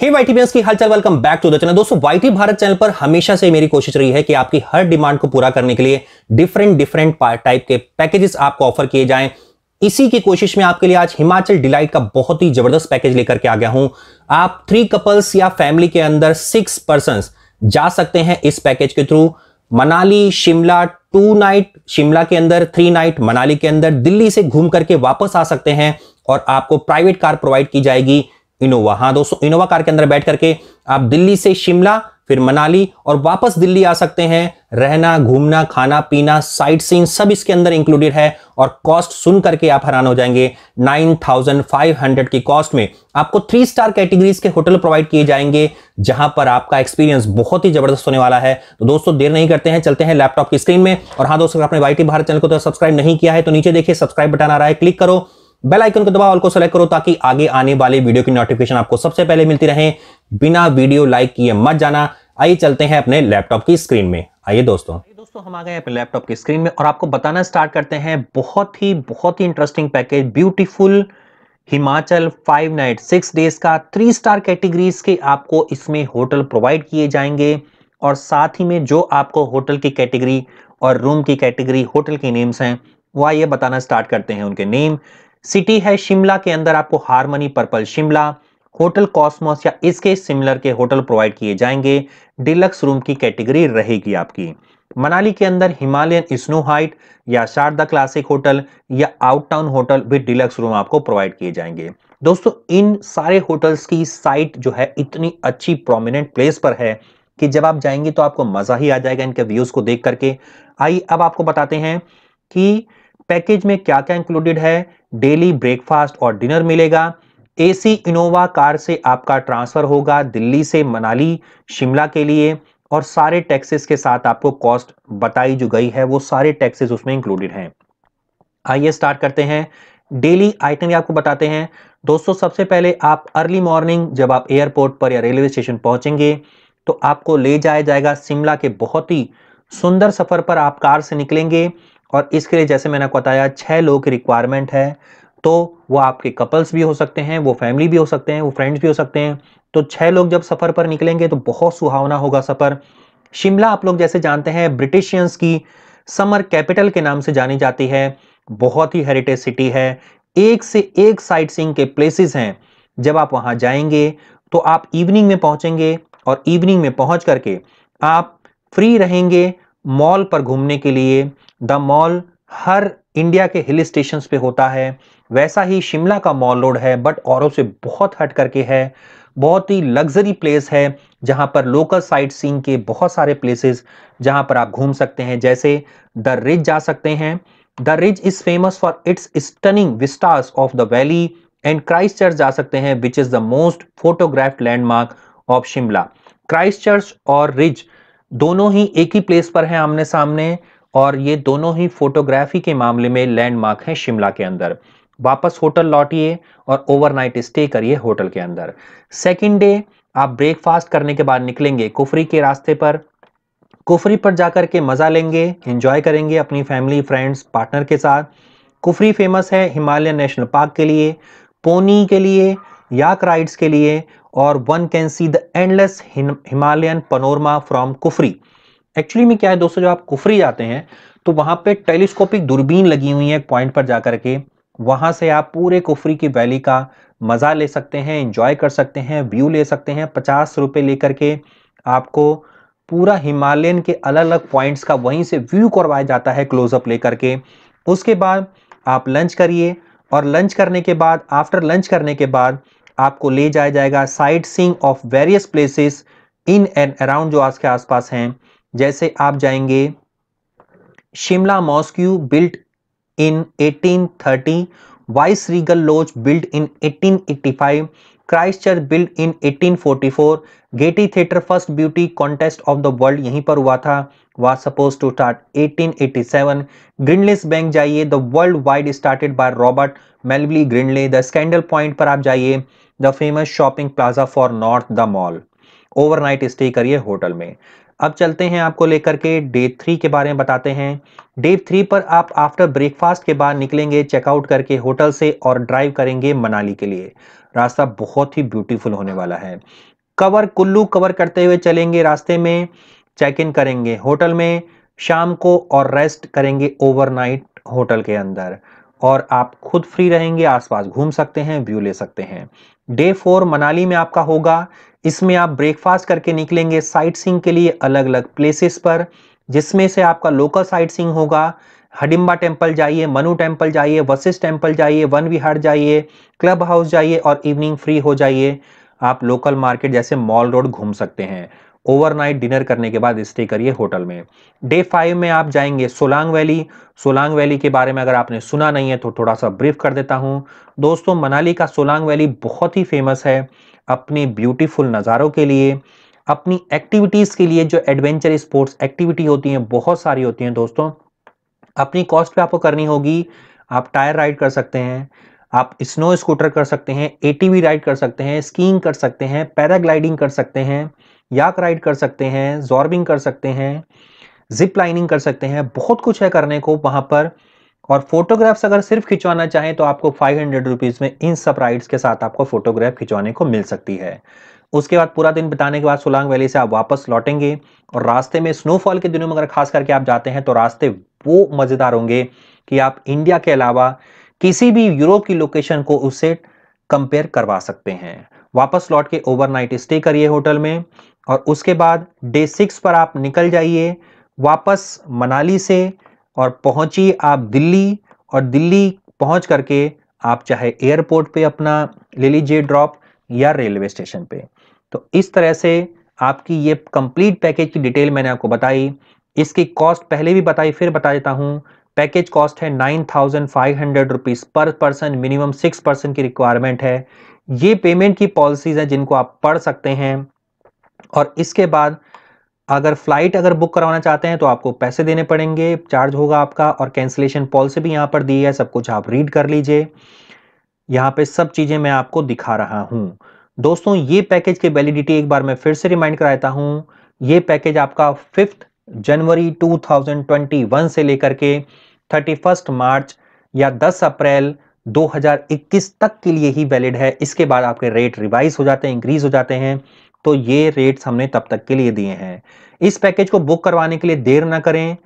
हे की हलचल welcome back to the channel दोस्तों वाईटी भारत चैनल पर हमेशा से मेरी कोशिश रही है कि आपकी हर डिमांड को पूरा करने के लिए डिफरेंट डिफरेंट टाइप के पैकेजेस आपको ऑफर किए जाएं इसी की कोशिश में आपके लिए आज हिमाचल डिलाइट का बहुत ही जबरदस्त पैकेज लेकर के आ गया हूं आप थ्री कपल्स या फैमिली के अंदर सिक्स पर्सन जा सकते हैं इस पैकेज के through Manali Shimla two night Shimla के अंदर थ्री नाइट मनाली के अंदर दिल्ली से घूम करके वापस आ सकते हैं और आपको प्राइवेट कार प्रोवाइड की जाएगी इनोवा हाँ दोस्तों इनोवा कार के अंदर बैठ करके आप दिल्ली से शिमला फिर मनाली और वापस दिल्ली आ सकते हैं रहना घूमना खाना पीना साइट सीन सब इसके अंदर इंक्लूडेड है और कॉस्ट सुन करके आप हैरान हो जाएंगे 9,500 की कॉस्ट में आपको थ्री स्टार कैटेगरीज के होटल प्रोवाइड किए जाएंगे जहां पर आपका एक्सपीरियंस बहुत ही जबरदस्त होने वाला है तो दोस्तों देर नहीं करते हैं चलते हैं लैपटॉप की स्क्रीन में और हाँ दोस्तों आपने वाई भारत चैनल को तो सब्सक्राइब नहीं किया है तो नीचे देखिए सब्सक्राइब बटन आ रहा है क्लिक करो बेल आइकन को दबाओ ऑल को सेलेक्ट करो ताकि आगे आने वाले वीडियो की नोटिफिकेशन आपको सबसे पहले मिलती रहे बिना वीडियो लाइक किए मत जाना आइए चलते हैं अपने लैपटॉप की स्क्रीन में आइए दोस्तों दोस्तों हम आ गए अपने लैपटॉप की स्क्रीन में और आपको बताना स्टार्ट करते हैं बहुत ही बहुत ही interesting package beautiful Himachal five night six days का थ्री स्टार कैटेगरीज के आपको इसमें होटल प्रोवाइड किए जाएंगे और साथ ही में जो आपको होटल की कैटेगरी और रूम की कैटेगरी होटल के नेम्स हैं वो आइए बताना स्टार्ट करते हैं उनके नेम सिटी है शिमला के अंदर आपको Harmony Purple Shimla hotel Cosmos या इसके सिमिलर के होटल प्रोवाइड किए जाएंगे डिलक्स रूम की कैटेगरी रहेगी आपकी मनाली के अंदर हिमालयन स्नो हाइट या शारदा क्लासिक होटल या आउट टाउन होटल भी डिलक्स रूम आपको प्रोवाइड किए जाएंगे दोस्तों इन सारे होटल्स की साइट जो है इतनी अच्छी प्रोमिनेंट प्लेस पर है कि जब आप जाएंगे तो आपको मजा ही आ जाएगा इनके व्यूज को देख करके आइए अब आपको बताते हैं कि पैकेज में क्या क्या इंक्लूडेड है डेली ब्रेकफास्ट और डिनर मिलेगा एसी इनोवा कार से आपका ट्रांसफर होगा दिल्ली से मनाली शिमला के लिए और सारे टैक्सेस के साथ आपको कॉस्ट बताई जो गई है वो सारे टैक्सेस उसमें इंक्लूडेड हैं आइए स्टार्ट करते हैं डेली आइटनरी आपको बताते हैं दोस्तों सबसे पहले आप अर्ली मॉर्निंग जब आप एयरपोर्ट पर या रेलवे स्टेशन पहुंचेंगे तो आपको ले जाया जाएगा शिमला के बहुत ही सुंदर सफ़र पर आप कार से निकलेंगे और इसके लिए जैसे मैंने आपको बताया छः लोगों की रिक्वायरमेंट है तो वो आपके कपल्स भी हो सकते हैं वो फैमिली भी हो सकते हैं वो फ्रेंड्स भी हो सकते हैं तो छः लोग जब सफ़र पर निकलेंगे तो बहुत सुहावना होगा सफ़र शिमला आप लोग जैसे जानते हैं ब्रिटिशियंस की समर कैपिटल के नाम से जानी जाती है बहुत ही हेरिटेज सिटी है एक से एक साइट सींग के प्लेसेस हैं जब आप वहां जाएंगे तो आप इवनिंग में पहुंचेंगे और इवनिंग में पहुंच करके आप फ्री रहेंगे मॉल पर घूमने के लिए द मॉल हर इंडिया के हिल स्टेशन पे होता है वैसा ही शिमला का मॉल रोड है बट औरों से बहुत हट करके है बहुत ही लग्जरी प्लेस है जहां पर लोकल साइट सीन के बहुत सारे प्लेसेस जहां पर आप घूम सकते हैं जैसे द रिज जा सकते हैं the ridge is famous for its stunning vistas of the valley and Christ Church जा सकते हैं which is the most photographed landmark of Shimla Christ Church और रिज दोनों ही एक ही प्लेस पर हैं आमने सामने और ये दोनों ही फोटोग्राफी के मामले में लैंडमार्क हैं शिमला के अंदर वापस होटल लौटिए और ओवरनाइट स्टे करिए होटल के अंदर सेकेंड डे आप ब्रेकफास्ट करने के बाद निकलेंगे कुफरी के रास्ते पर कुफरी पर जाकर के मज़ा लेंगे इन्जॉय करेंगे अपनी फैमिली फ्रेंड्स पार्टनर के साथ कुफरी फेमस है हिमालयन नेशनल पार्क के लिए पोनी के लिए याक राइड्स के लिए और one can see the endless Himalayan panorama from Kufri actually में क्या है दोस्तों जब आप कुफरी जाते हैं तो वहां पे टेलीस्कोपिक दूरबीन लगी हुई है एक पॉइंट पर जाकर के वहां से आप पूरे कुफरी की वैली का मज़ा ले सकते हैं इंजॉय कर सकते हैं व्यू ले सकते हैं पचास रुपये लेकर के आपको पूरा हिमालयन के अलग अलग पॉइंट्स का वहीं से व्यू करवाया जाता है क्लोजअप लेकर के उसके बाद आप लंच करिए और लंच करने के बाद आफ्टर लंच करने के बाद आपको ले जाया जाएगा sightseeing of various places in and around जो आज के आसपास हैं जैसे आप जाएंगे Shimla mosque built in 1830 viceregal lodge built in 1885 Christ church built in 1844 Gaiety theatre first beauty contest of the world यहीं पर हुआ था was supposed to start 1887 Grindlays bank जाइए the world wide started by Robert Melville Grindlay the scandal point पर आप जाइए the famous shopping plaza for north the mall overnight stay करिए hotel में अब चलते हैं आपको लेकर के डे थ्री के बारे में बताते हैं डे थ्री पर आप आफ्टर ब्रेकफास्ट के बाद निकलेंगे चेकआउट करके होटल से और ड्राइव करेंगे मनाली के लिए रास्ता बहुत ही ब्यूटीफुल होने वाला है कवर कुल्लू कवर करते हुए चलेंगे रास्ते में चेक इन करेंगे होटल में शाम को और रेस्ट करेंगे ओवरनाइट होटल के अंदर और आप खुद फ्री रहेंगे आसपास घूम सकते हैं व्यू ले सकते हैं डे फोर मनाली में आपका होगा इसमें आप ब्रेकफास्ट करके निकलेंगे साइट सींग के लिए अलग अलग प्लेसेस पर जिसमें से आपका लोकल साइट सींग होगा हडिम्बा टेम्पल जाइए मनु टेम्पल जाइए वशिष्ठ टेम्पल जाइए वन विहार जाइए क्लब हाउस जाइए और इवनिंग फ्री हो जाइए आप लोकल मार्केट जैसे मॉल रोड घूम सकते हैं ओवरनाइट डिनर करने के बाद स्टे करिए होटल में डे फाइव में आप जाएंगे सोलांग वैली सोलांग वैली के बारे में अगर आपने सुना नहीं है तो थोड़ा सा ब्रीफ कर देता हूँ दोस्तों मनाली का सोलांग वैली बहुत ही फेमस है अपने ब्यूटीफुल नज़ारों के लिए अपनी एक्टिविटीज़ के लिए जो एडवेंचर स्पोर्ट्स एक्टिविटी होती हैं बहुत सारी होती हैं दोस्तों अपनी कॉस्ट पे आपको करनी होगी आप टायर राइड कर सकते हैं आप स्नो स्कूटर कर सकते हैं एटीवी राइड कर सकते हैं स्कीइंग कर सकते हैं पैराग्लाइडिंग कर सकते हैं याक राइड कर सकते हैं जॉर्बिंग कर सकते हैं जिप लाइनिंग कर सकते हैं बहुत कुछ है करने को वहां पर और फोटोग्राफ्स अगर सिर्फ खिंचवाना चाहें तो आपको फाइव हंड्रेड रुपीज़ में इन सब राइड्स के साथ आपको फोटोग्राफ खिंचवाने को मिल सकती है उसके बाद पूरा दिन बिताने के बाद सोलांग वैली से आप वापस लौटेंगे और रास्ते में स्नोफॉल के दिनों में अगर खास करके आप जाते हैं तो रास्ते वो मज़ेदार होंगे कि आप इंडिया के अलावा किसी भी यूरोप की लोकेशन को उससे कंपेयर करवा सकते हैं वापस लौट के ओवरनाइट स्टे करिए होटल में और उसके बाद डे सिक्स पर आप निकल जाइए वापस मनाली से और पहुंची आप दिल्ली और दिल्ली पहुंच करके आप चाहे एयरपोर्ट पे अपना ले लीजिए ड्रॉप या रेलवे स्टेशन पे तो इस तरह से आपकी ये कंप्लीट पैकेज की डिटेल मैंने आपको बताई इसकी कॉस्ट पहले भी बताई फिर बता देता हूँ पैकेज कॉस्ट है nine thousand five hundred rupees per person minimum six percent की रिक्वायरमेंट है ये पेमेंट की पॉलिसीज़ हैं जिनको आप पढ़ सकते हैं और इसके बाद अगर फ्लाइट अगर बुक करवाना चाहते हैं तो आपको पैसे देने पड़ेंगे चार्ज होगा आपका और कैंसिलेशन पॉलिसी भी यहाँ पर दी है सब कुछ आप रीड कर लीजिए यहाँ पे सब चीज़ें मैं आपको दिखा रहा हूँ दोस्तों ये पैकेज की वैलिडिटी एक बार मैं फिर से रिमाइंड कराता हूँ ये पैकेज आपका फिफ्थ जनवरी 2021 से लेकर के थर्टी मार्च या 10 अप्रैल 2021 तक के लिए ही वैलिड है इसके बाद आपके रेट रिवाइज हो जाते हैं इंक्रीज हो जाते हैं तो ये रेट्स हमने तब तक के लिए दिए हैं इस पैकेज को बुक करवाने के लिए देर ना करें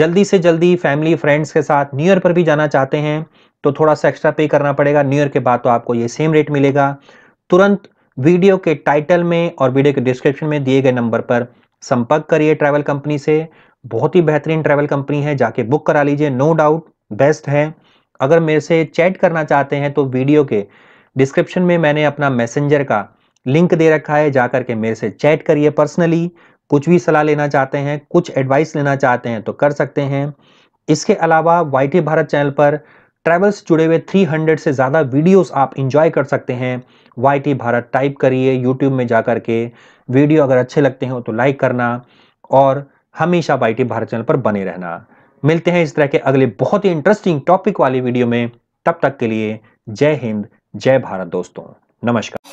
जल्दी से जल्दी फैमिली फ्रेंड्स के साथ न्यू ईयर पर भी जाना चाहते हैं तो थोड़ा सा एक्स्ट्रा पे करना पड़ेगा न्यू ईयर के बाद तो आपको ये सेम रेट मिलेगा तुरंत वीडियो के टाइटल में और वीडियो के डिस्क्रिप्शन में दिए गए नंबर पर संपर्क करिए ट्रैवल कंपनी से बहुत ही बेहतरीन ट्रैवल कंपनी है जाके बुक करा लीजिए नो डाउट बेस्ट है अगर मेरे से चैट करना चाहते हैं तो वीडियो के डिस्क्रिप्शन में मैंने अपना मैसेंजर का लिंक दे रखा है जाकर के मेरे से चैट करिए पर्सनली कुछ भी सलाह लेना चाहते हैं कुछ एडवाइस लेना चाहते हैं तो कर सकते हैं इसके अलावा वाई भारत चैनल पर ट्रैवल्स जुड़े हुए 300 से ज़्यादा वीडियोस आप इंजॉय कर सकते हैं वाई भारत टाइप करिए यूट्यूब में जा कर के वीडियो अगर अच्छे लगते हो तो लाइक करना और हमेशा वाई भारत चैनल पर बने रहना मिलते हैं इस तरह के अगले बहुत ही इंटरेस्टिंग टॉपिक वाली वीडियो में तब तक के लिए जय हिंद जय भारत दोस्तों नमस्कार